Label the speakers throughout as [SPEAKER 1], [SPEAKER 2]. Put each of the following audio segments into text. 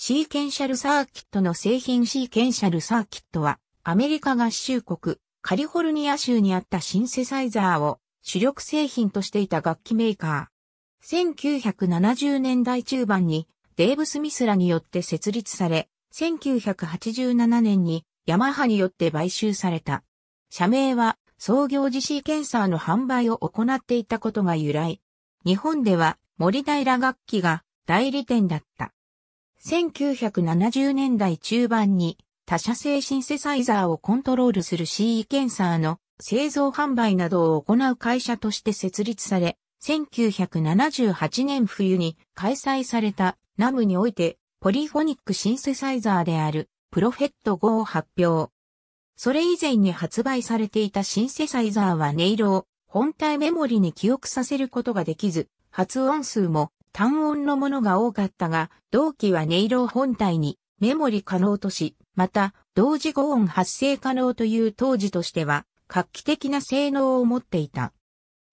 [SPEAKER 1] シーケンシャルサーキットの製品シーケンシャルサーキットは、アメリカ合衆国、カリフォルニア州にあったシンセサイザーを主力製品としていた楽器メーカー。1970年代中盤にデーブ・スミスらによって設立され、1987年にヤマハによって買収された。社名は創業時シーケンサーの販売を行っていたことが由来。日本では森平楽器が代理店だった。1970年代中盤に他社製シンセサイザーをコントロールする C ケンサーの製造販売などを行う会社として設立され、1978年冬に開催されたナムにおいてポリフォニックシンセサイザーであるプロフェット5を発表。それ以前に発売されていたシンセサイザーは音色を本体メモリに記憶させることができず、発音数も単音のものが多かったが、同期は音色を本体にメモリ可能とし、また、同時語音発生可能という当時としては、画期的な性能を持っていた。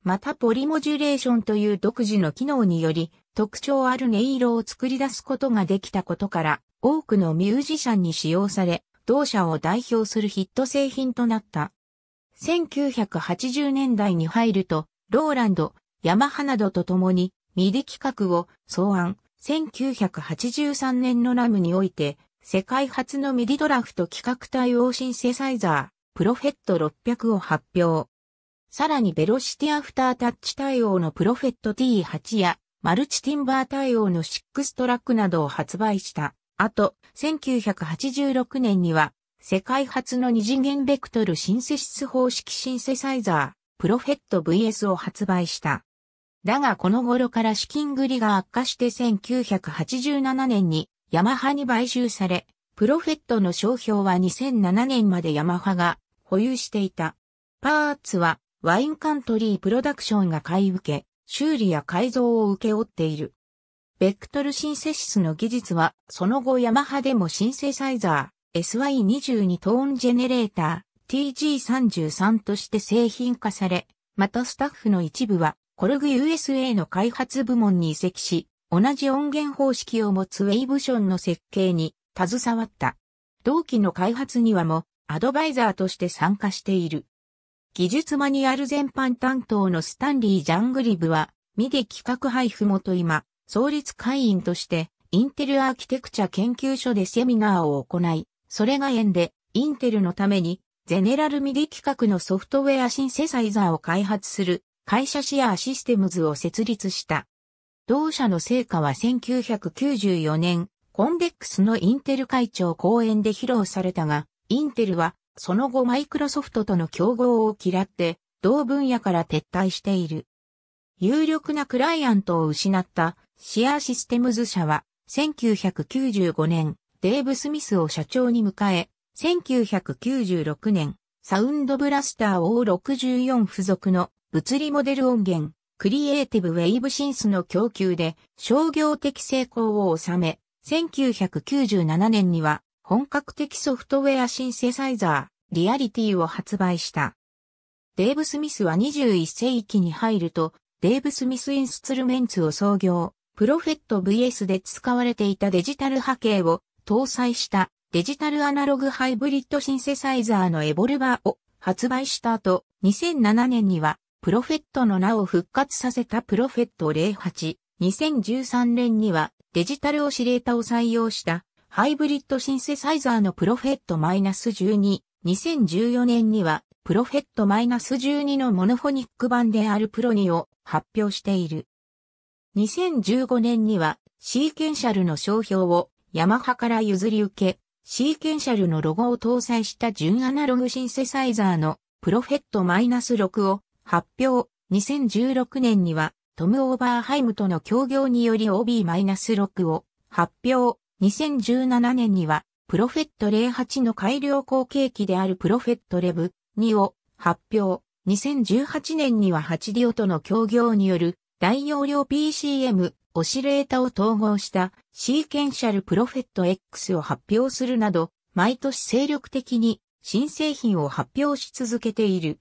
[SPEAKER 1] またポリモジュレーションという独自の機能により、特徴ある音色を作り出すことができたことから、多くのミュージシャンに使用され、同社を代表するヒット製品となった。1980年代に入ると、ローランド、ヤマハなどと共に、ミディ企画を草案、1983年のラムにおいて、世界初のミディドラフト企画対応シンセサイザー、プロフェット600を発表。さらにベロシティアフタータッチ対応のプロフェット T8 や、マルチティンバー対応の6トラックなどを発売した。あと、1986年には、世界初の二次元ベクトルシンセシス方式シンセサイザー、プロフェット VS を発売した。だがこの頃から資金繰りが悪化して1987年にヤマハに買収され、プロフェットの商標は2007年までヤマハが保有していた。パーツはワインカントリープロダクションが買い受け、修理や改造を請け負っている。ベクトルシンセシスの技術は、その後ヤマハでもシンセサイザー、SY22 トーンジェネレーター、TG33 として製品化され、またスタッフの一部はコルグ USA の開発部門に移籍し、同じ音源方式を持つウェイブションの設計に携わった。同期の開発にはもアドバイザーとして参加している。技術マニュアル全般担当のスタンリー・ジャングリブは、ミディ企画配布元今、創立会員として、インテルアーキテクチャ研究所でセミナーを行い、それが縁で、インテルのために、ゼネラルミディ企画のソフトウェアシンセサイザーを開発する会社シェアシステムズを設立した。同社の成果は1994年、コンデックスのインテル会長講演で披露されたが、インテルは、その後マイクロソフトとの競合を嫌って、同分野から撤退している。有力なクライアントを失ったシェアシステムズ社は、1995年、デーブ・スミスを社長に迎え、1996年、サウンドブラスターを64付属の物理モデル音源、クリエイティブウェイブシンスの供給で商業的成功を収め、1997年には本格的ソフトウェアシンセサイザー、リアリティを発売した。デーブ・スミスは21世紀に入ると、デーブ・スミス・インストゥルメンツを創業、プロフェット VS で使われていたデジタル波形を搭載したデジタルアナログハイブリッドシンセサイザーのエボルバーを発売した後、2007年にはプロフェットの名を復活させたプロフェット08、2013年にはデジタルオシレータを採用したハイブリッドシンセサイザーのプロフェット -12、2014年にはプロフェット -12 のモノフォニック版であるプロニを発表している。2015年にはシーケンシャルの商標をヤマハから譲り受け、シーケンシャルのロゴを搭載した純アナログシンセサイザーのプロフェット -6 を発表、2016年にはトム・オーバーハイムとの協業により OB-6 を発表、2017年にはプロフェット08の改良後継機であるプロフェットレブ2を発表、2018年には8ディオとの協業による大容量 PCM オシレータを統合したシーケンシャルプロフェット X を発表するなど、毎年精力的に新製品を発表し続けている。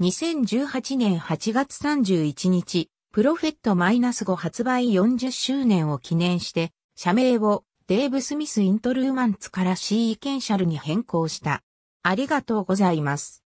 [SPEAKER 1] 2018年8月31日、プロフェットマイナス -5 発売40周年を記念して、社名をデーブ・スミス・イントルーマンツから C・ ケンシャルに変更した。ありがとうございます。